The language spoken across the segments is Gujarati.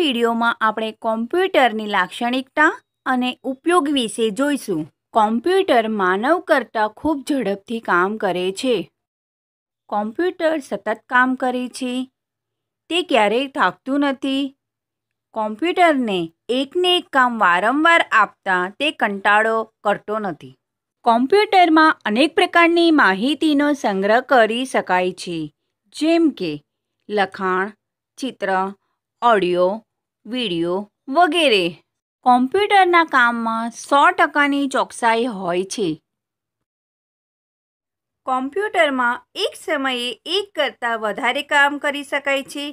વિડીયોમાં આપણે કોમ્પ્યુટરની લાક્ષણિકતા અને ઉપયોગ વિશે જોઈશું કોમ્પ્યુટર માનવ કરતાં ખૂબ ઝડપથી કામ કરે છે કોમ્પ્યુટર સતત કામ કરે છે તે ક્યારેય થાકતું નથી કોમ્પ્યુટરને એકને એક કામ વારંવાર આપતા તે કંટાળો કરતો નથી કોમ્પ્યુટરમાં અનેક પ્રકારની માહિતીનો સંગ્રહ કરી શકાય છે જેમ કે લખાણ ચિત્ર ઓડિયો વિડીયો વગેરે કોમ્પ્યુટરના કામમાં સો ટકાની ચોકસાઈ હોય છે કોમ્પ્યુટરમાં એક સમયે એક કરતાં વધારે કામ કરી શકાય છે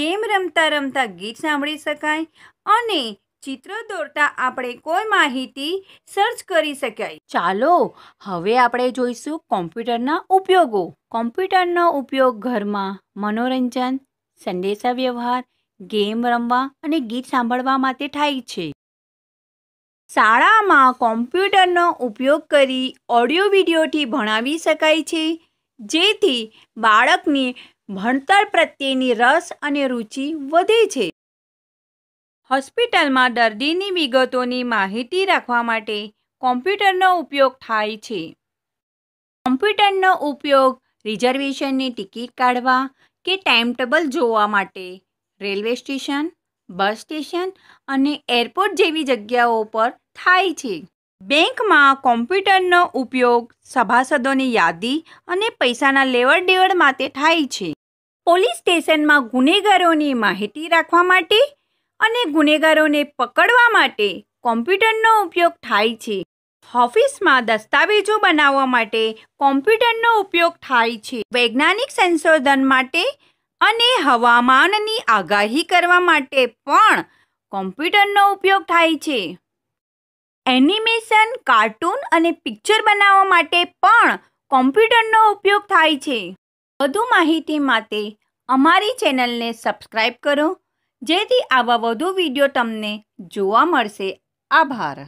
ગેમ રમતા રમતા ગીત સાંભળી શકાય અને ચિત્ર દોરતા આપણે કોઈ માહિતી સર્ચ કરી શકાય ચાલો હવે આપણે જોઈશું કોમ્પ્યુટરના ઉપયોગો કોમ્પ્યુટરનો ઉપયોગ ઘરમાં મનોરંજન સંદેશા વ્યવહાર ગેમ રમવા અને ગીત સાંભળવા માટે થાય છે શાળામાં કોમ્પ્યુટરનો ઉપયોગ કરી ઓડિયો વિડીયોથી ભણાવી શકાય છે જેથી બાળકની ભણતર પ્રત્યેની રસ અને રુચિ વધે છે હોસ્પિટલમાં દર્દીની વિગતોની માહિતી રાખવા માટે કોમ્પ્યુટરનો ઉપયોગ થાય છે કોમ્પ્યુટરનો ઉપયોગ રિઝર્વેશનની ટિકિટ કાઢવા કે ટાઈમ ટેબલ જોવા માટે રેલવે સ્ટેશન બસ સ્ટેશન અને એરપોર્ટ જેવી જગ્યાઓ પર થાય છે બેંકમાં કોમ્પ્યુટરનો ઉપયોગ સભાસદોની યાદી અને પૈસાના લેવડ દેવડ માટે થાય છે પોલીસ સ્ટેશનમાં ગુનેગારોની માહિતી રાખવા માટે અને ગુનેગારોને પકડવા માટે કોમ્પ્યુટરનો ઉપયોગ થાય છે ઓફિસમાં દસ્તાવેજો બનાવવા માટે કોમ્પ્યુટરનો ઉપયોગ થાય છે વૈજ્ઞાનિક સંશોધન માટે અને હવામાનની આગાહી કરવા માટે પણ કોમ્પ્યુટરનો ઉપયોગ થાય છે એનિમેશન કાર્ટૂન અને પિક્ચર બનાવવા માટે પણ કોમ્પ્યુટરનો ઉપયોગ થાય છે વધુ માહિતી માટે અમારી ચેનલને સબસ્ક્રાઈબ કરો જેથી આવા વધુ વિડીયો તમને જોવા મળશે આભાર